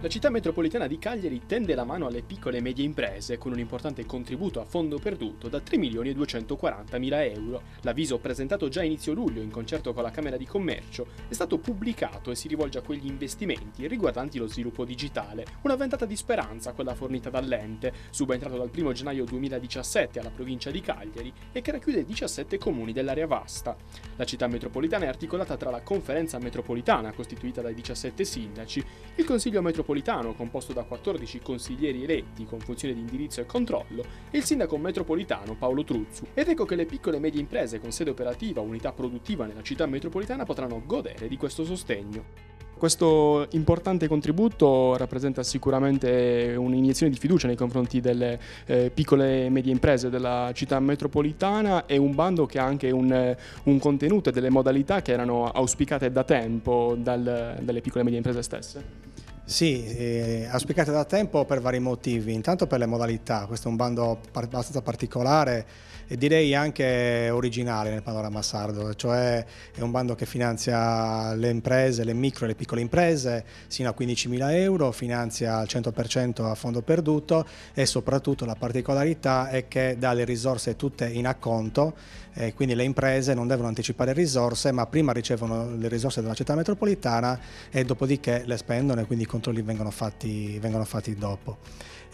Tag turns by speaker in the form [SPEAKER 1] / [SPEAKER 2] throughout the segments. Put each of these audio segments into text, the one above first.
[SPEAKER 1] La città metropolitana di Cagliari tende la mano alle piccole e medie imprese con un importante contributo a fondo perduto da 3 milioni e 240 mila euro. L'avviso presentato già a inizio luglio in concerto con la Camera di Commercio è stato pubblicato e si rivolge a quegli investimenti riguardanti lo sviluppo digitale. Una ventata di speranza quella fornita dall'ente, subentrato dal 1 gennaio 2017 alla provincia di Cagliari e che racchiude 17 comuni dell'area vasta. La città metropolitana è articolata tra la conferenza metropolitana costituita dai 17 sindaci, il consiglio metropolitano metropolitano, composto da 14 consiglieri eletti con funzione di indirizzo e controllo, e il sindaco metropolitano Paolo Truzzu. Ed ecco che le piccole e medie imprese con sede operativa o unità produttiva nella città metropolitana potranno godere di questo sostegno. Questo importante contributo rappresenta sicuramente un'iniezione di fiducia nei confronti delle eh, piccole e medie imprese della città metropolitana e un bando che ha anche un, eh, un contenuto e delle modalità che erano auspicate da tempo dal, dalle piccole e medie imprese stesse.
[SPEAKER 2] Sì, eh, auspicate da tempo per vari motivi, intanto per le modalità, questo è un bando par abbastanza particolare e direi anche originale nel panorama sardo, cioè è un bando che finanzia le imprese, le micro e le piccole imprese sino a 15.000 euro, finanzia al 100% a fondo perduto e soprattutto la particolarità è che dà le risorse tutte in acconto, eh, quindi le imprese non devono anticipare risorse ma prima ricevono le risorse della città metropolitana e dopodiché le spendono e quindi controlli vengono fatti, vengono fatti dopo.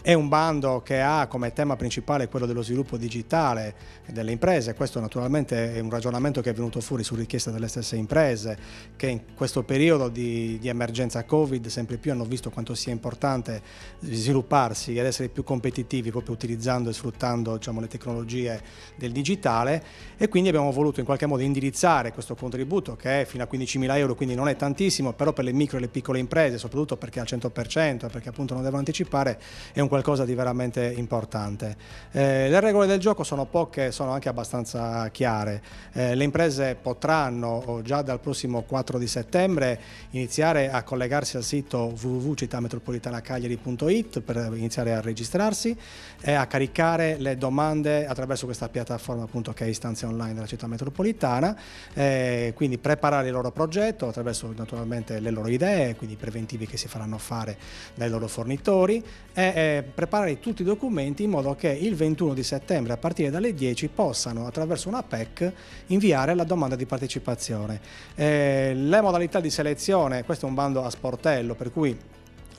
[SPEAKER 2] È un bando che ha come tema principale quello dello sviluppo digitale delle imprese, questo naturalmente è un ragionamento che è venuto fuori su richiesta delle stesse imprese che in questo periodo di, di emergenza Covid sempre più hanno visto quanto sia importante svilupparsi ed essere più competitivi proprio utilizzando e sfruttando diciamo, le tecnologie del digitale e quindi abbiamo voluto in qualche modo indirizzare questo contributo che è fino a 15.000 euro, quindi non è tantissimo, però per le micro e le piccole imprese, soprattutto perché al 100%, perché appunto non devono anticipare, è un qualcosa di veramente importante. Eh, le regole del gioco sono poche, sono anche abbastanza chiare. Eh, le imprese potranno già dal prossimo 4 di settembre iniziare a collegarsi al sito www.cittametropolitanacagliari.it per iniziare a registrarsi e a caricare le domande attraverso questa piattaforma appunto, che è istanza online della città metropolitana, eh, quindi preparare il loro progetto attraverso naturalmente le loro idee, quindi i preventivi che si faranno fare dai loro fornitori e, eh, preparare tutti i documenti in modo che il 21 di settembre a partire dalle 10 possano attraverso una PEC inviare la domanda di partecipazione. Eh, le modalità di selezione, questo è un bando a sportello per cui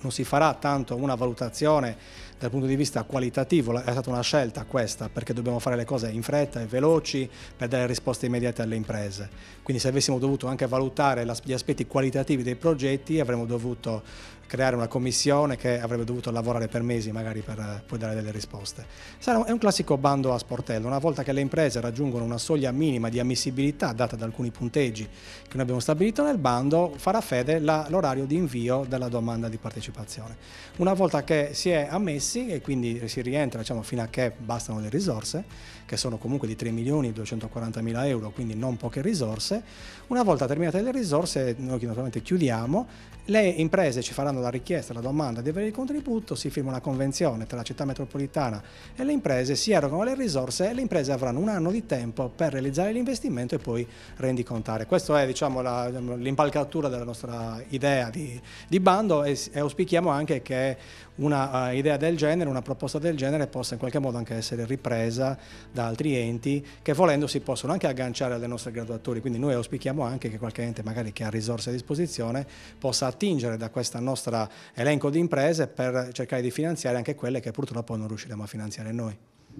[SPEAKER 2] non si farà tanto una valutazione dal punto di vista qualitativo è stata una scelta questa perché dobbiamo fare le cose in fretta e veloci per dare risposte immediate alle imprese. Quindi se avessimo dovuto anche valutare gli aspetti qualitativi dei progetti avremmo dovuto creare una commissione che avrebbe dovuto lavorare per mesi magari per eh, poi dare delle risposte. Sarà, è un classico bando a sportello, una volta che le imprese raggiungono una soglia minima di ammissibilità data da alcuni punteggi che noi abbiamo stabilito nel bando, farà fede l'orario di invio della domanda di partecipazione. Una volta che si è ammessi stessi e quindi si rientra diciamo, fino a che bastano le risorse che sono comunque di 3 milioni 240 mila euro, quindi non poche risorse. Una volta terminate le risorse, noi naturalmente chiudiamo, le imprese ci faranno la richiesta, la domanda di avere il contributo, si firma una convenzione tra la città metropolitana e le imprese, si erogano le risorse e le imprese avranno un anno di tempo per realizzare l'investimento e poi rendicontare. Questa è diciamo, la, l'impalcatura della nostra idea di, di bando e, e, auspichiamo anche che una uh, idea del genere, una proposta del genere possa in qualche modo anche essere ripresa da altri enti che volendo si possono anche agganciare alle nostre graduatorie, quindi noi auspichiamo anche che qualche ente magari che ha risorse a disposizione possa attingere da questo nostro elenco di imprese per cercare di finanziare anche quelle che purtroppo non riusciremo a finanziare noi.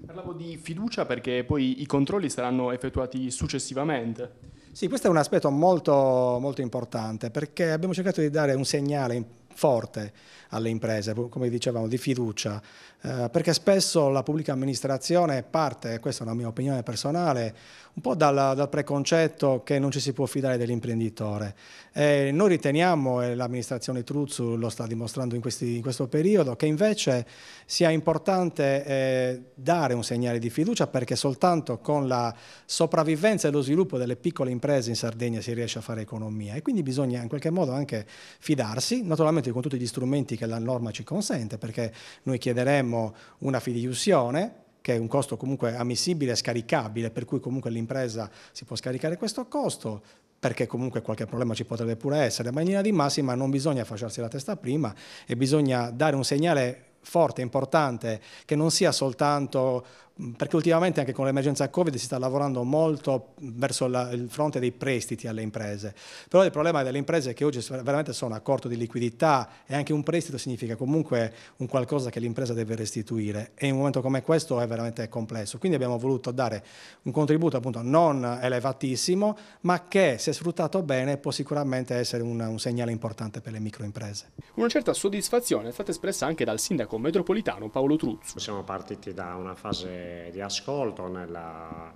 [SPEAKER 1] Parlavo di fiducia perché poi i controlli saranno effettuati successivamente.
[SPEAKER 2] Sì, questo è un aspetto molto, molto importante perché abbiamo cercato di dare un segnale importante forte alle imprese, come dicevamo, di fiducia, eh, perché spesso la pubblica amministrazione parte, questa è una mia opinione personale, un po' dal, dal preconcetto che non ci si può fidare dell'imprenditore. Eh, noi riteniamo, e l'amministrazione Truzzu lo sta dimostrando in, questi, in, questo periodo, che invece sia importante eh, dare un segnale di fiducia perché soltanto con la sopravvivenza e lo sviluppo delle piccole imprese in Sardegna si riesce a fare economia e quindi bisogna in qualche modo anche fidarsi, naturalmente coperti con tutti gli strumenti che la norma ci consente, perché noi chiederemo una fideiussione, che è un costo comunque ammissibile, e scaricabile, per cui comunque l'impresa si può scaricare questo costo, perché comunque qualche problema ci potrebbe pure essere, ma in linea di massima non bisogna fasciarsi la testa prima e bisogna dare un segnale forte, importante, che non sia soltanto perché ultimamente anche con l'emergenza Covid si sta lavorando molto verso la, il fronte dei prestiti alle imprese, però il problema delle imprese è che oggi veramente sono a corto di liquidità e anche un prestito significa comunque un qualcosa che l'impresa deve restituire e in un momento come questo è veramente complesso, quindi abbiamo voluto dare un contributo appunto non elevatissimo ma che se sfruttato bene può sicuramente essere un, un segnale importante per le microimprese.
[SPEAKER 3] Una certa soddisfazione è stata espressa anche dal sindaco sindaco metropolitano Paolo Truzzo. Siamo partiti da una fase di ascolto nella,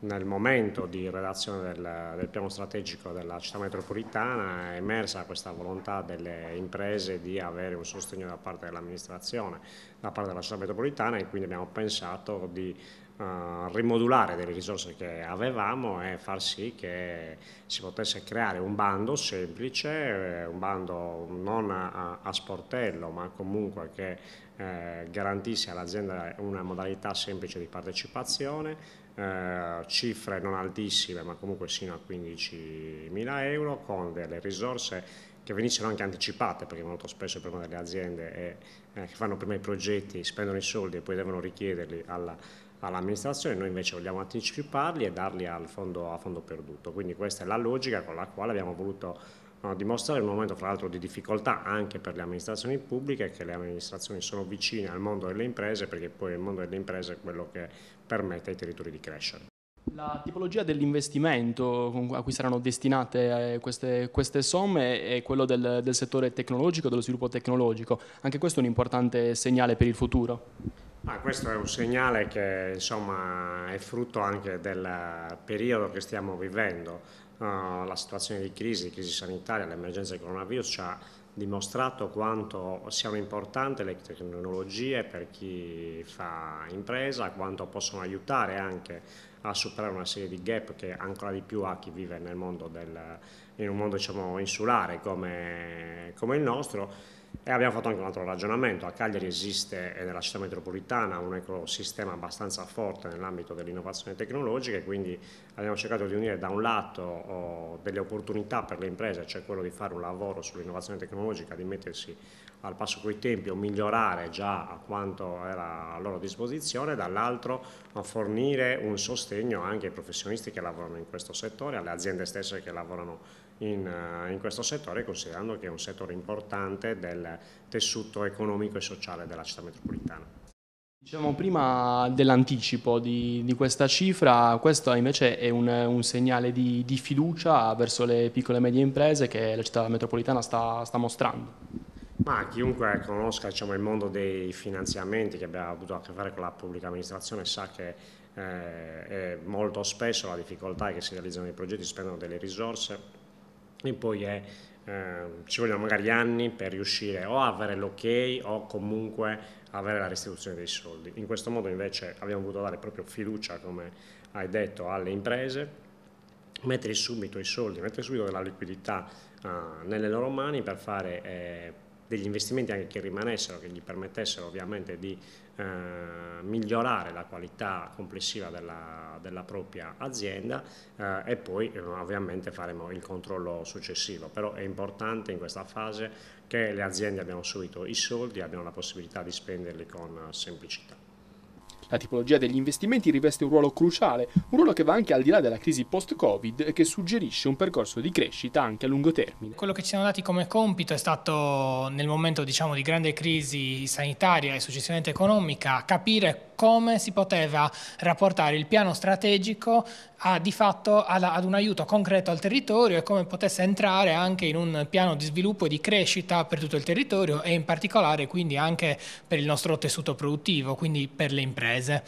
[SPEAKER 3] nel momento di redazione del, del, piano strategico della città metropolitana è emersa questa volontà delle imprese di avere un sostegno da parte dell'amministrazione, da parte della città metropolitana e quindi abbiamo pensato di uh, rimodulare delle risorse che avevamo e far sì che si potesse creare un bando semplice, eh, un bando non a, a sportello ma comunque che eh, garantisse all'azienda una modalità semplice di partecipazione eh, cifre non altissime ma comunque sino a 15.000 euro con delle risorse che venissero anche anticipate perché molto spesso il problema delle aziende è eh, che fanno prima i progetti, spendono i soldi e poi devono richiederli alla, all'amministrazione, noi invece vogliamo anticiparli e darli al fondo, a fondo perduto. Quindi questa è la logica con la quale abbiamo voluto dimostrare in un momento fra l'altro di difficoltà anche per le amministrazioni pubbliche che le amministrazioni sono vicine al mondo delle imprese perché poi il mondo delle imprese è quello che permette ai territori di crescere.
[SPEAKER 1] La tipologia dell'investimento a cui saranno destinate eh, queste, queste somme è quello del, del, settore tecnologico, dello sviluppo tecnologico. Anche questo è un importante segnale per il futuro.
[SPEAKER 3] Ah, questo è un segnale che insomma, è frutto anche del periodo che stiamo vivendo. Uh, la situazione di crisi, crisi sanitaria, l'emergenza del coronavirus ci ha dimostrato quanto siano importanti le tecnologie per chi fa impresa, quanto possono aiutare anche a superare una serie di gap che ancora di più ha chi vive nel mondo del, in un mondo diciamo, insulare come, come il nostro e abbiamo fatto anche un altro ragionamento, a Cagliari esiste nella città metropolitana un ecosistema abbastanza forte nell'ambito dell'innovazione tecnologica e quindi abbiamo cercato di unire da un lato delle opportunità per le imprese, cioè quello di fare un lavoro sull'innovazione tecnologica, di mettersi al passo coi tempi o migliorare già quanto era a loro disposizione, dall'altro fornire un sostegno anche ai professionisti che lavorano in questo settore, alle aziende stesse che lavorano in, eh, in, questo settore, considerando che è un settore importante del tessuto economico e sociale della città metropolitana.
[SPEAKER 1] Diciamo prima dell'anticipo di, di, questa cifra, questo invece è un, un segnale di, di, fiducia verso le piccole e medie imprese che la città metropolitana sta, sta mostrando.
[SPEAKER 3] Ma chiunque conosca diciamo, il mondo dei finanziamenti che abbia avuto a che fare con la pubblica amministrazione sa che eh, molto spesso la difficoltà è che si realizzano dei progetti, si spendono delle risorse e poi è, eh, ci vogliono magari anni per riuscire o a avere l'ok o comunque avere la restituzione dei soldi. In questo modo invece abbiamo voluto dare proprio fiducia, come hai detto, alle imprese, mettere subito i soldi, mettere subito la liquidità eh, nelle loro mani per fare... Eh, degli investimenti anche che rimanessero, che gli permettessero ovviamente di eh, migliorare la qualità complessiva della, della propria azienda eh, e poi eh, ovviamente faremo il controllo successivo. Però è importante in questa fase che le aziende abbiano subito i soldi, abbiano la possibilità di spenderli con semplicità. La tipologia degli investimenti
[SPEAKER 1] riveste un ruolo cruciale, un ruolo che va anche al di là della crisi post-Covid e che suggerisce un percorso di crescita anche a lungo termine.
[SPEAKER 4] Quello che ci siamo dati come compito è stato nel momento diciamo, di grande crisi sanitaria e successivamente economica capire come si poteva rapportare il piano strategico a, di fatto alla, ad un aiuto concreto al territorio e come potesse entrare anche in un piano di sviluppo e di crescita per tutto il territorio e in particolare quindi anche per il nostro tessuto produttivo, quindi per le imprese.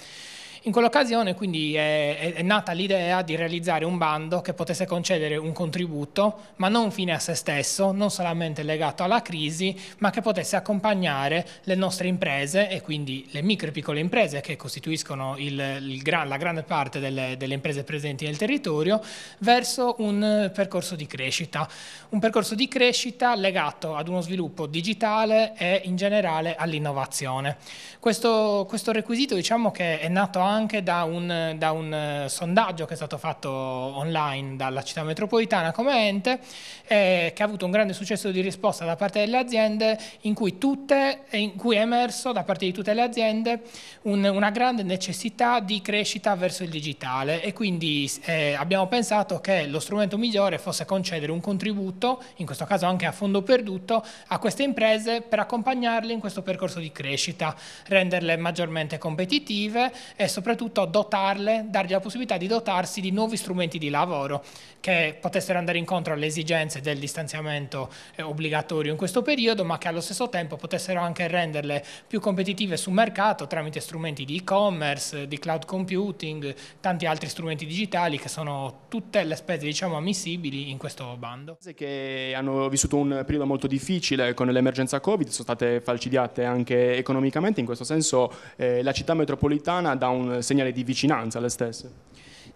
[SPEAKER 4] In quell'occasione quindi è, è nata l'idea di realizzare un bando che potesse concedere un contributo, ma non fine a se stesso, non solamente legato alla crisi, ma che potesse accompagnare le nostre imprese e quindi le micro e piccole imprese che costituiscono il, il, la grande parte delle, delle imprese presenti nel territorio verso un eh, percorso di crescita. Un percorso di crescita legato ad uno sviluppo digitale e in generale all'innovazione. Questo, questo requisito diciamo che è nato anche anche da un, da un, eh, sondaggio che è stato fatto online dalla città metropolitana come ente, eh, che ha avuto un grande successo di risposta da parte delle aziende, in cui, tutte, eh, in cui è emerso da parte di tutte le aziende un, una grande necessità di crescita verso il digitale e quindi eh, abbiamo pensato che lo strumento migliore fosse concedere un contributo, in questo caso anche a fondo perduto, a queste imprese per accompagnarle in questo percorso di crescita, renderle maggiormente competitive e soprattutto soprattutto dotarle, dargli la possibilità di dotarsi di nuovi strumenti di lavoro che potessero andare incontro alle esigenze del distanziamento eh, obbligatorio in questo periodo, ma che allo stesso tempo potessero anche renderle più competitive sul mercato tramite strumenti di e-commerce, di cloud computing, tanti altri strumenti digitali che sono tutte le spese diciamo, ammissibili in questo bando.
[SPEAKER 1] Che hanno vissuto un periodo molto difficile con l'emergenza Covid, sono state falcidiate anche economicamente, in questo senso eh, la città metropolitana da un eh, segnale di vicinanza alle stesse.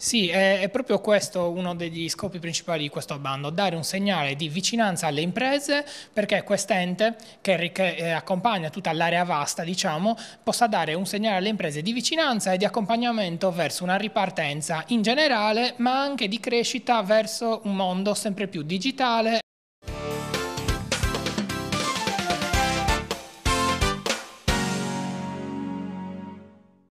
[SPEAKER 4] Sì, è, proprio questo uno degli scopi principali di questo bando, dare un segnale di vicinanza alle imprese perché quest'ente che, che eh, accompagna tutta l'area vasta, diciamo, possa dare un segnale alle imprese di vicinanza e di accompagnamento verso una ripartenza in generale, ma anche di crescita verso un mondo sempre più digitale.